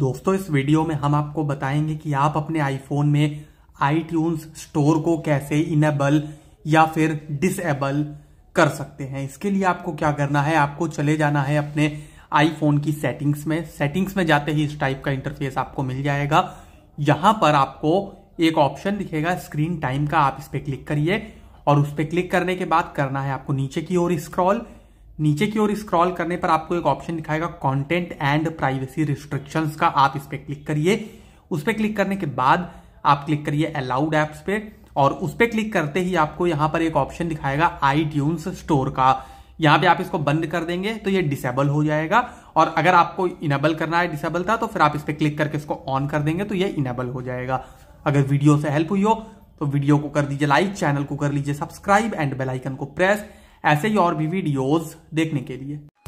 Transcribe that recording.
दोस्तों इस वीडियो में हम आपको बताएंगे कि आप अपने आईफोन में आई स्टोर को कैसे इनेबल या फिर डिसेबल कर सकते हैं इसके लिए आपको क्या करना है आपको चले जाना है अपने आईफोन की सेटिंग्स में सेटिंग्स में जाते ही इस टाइप का इंटरफेस आपको मिल जाएगा यहां पर आपको एक ऑप्शन दिखेगा स्क्रीन टाइम का आप इस पर क्लिक करिए और उस पर क्लिक करने के बाद करना है आपको नीचे की ओर स्क्रॉल नीचे की ओर स्क्रॉल करने पर आपको एक ऑप्शन दिखाएगा कंटेंट एंड प्राइवेसी रिस्ट्रिक्शंस का आप इस पर क्लिक करिए उस पर क्लिक करने के बाद आप क्लिक करिए अलाउड एप्स पे और उस पर क्लिक करते ही आपको यहां पर एक ऑप्शन दिखाएगा आई स्टोर का यहां पे आप इसको बंद कर देंगे तो ये डिसेबल हो जाएगा और अगर आपको इनेबल करना है डिसेबल था तो फिर आप इस पर क्लिक करके इसको ऑन कर देंगे तो ये इनेबल हो जाएगा अगर वीडियो से हेल्प हुई हो तो वीडियो को कर दीजिए लाइक चैनल को कर लीजिए सब्सक्राइब एंड बेलाइकन को प्रेस ऐसे ही और भी वीडियोज देखने के लिए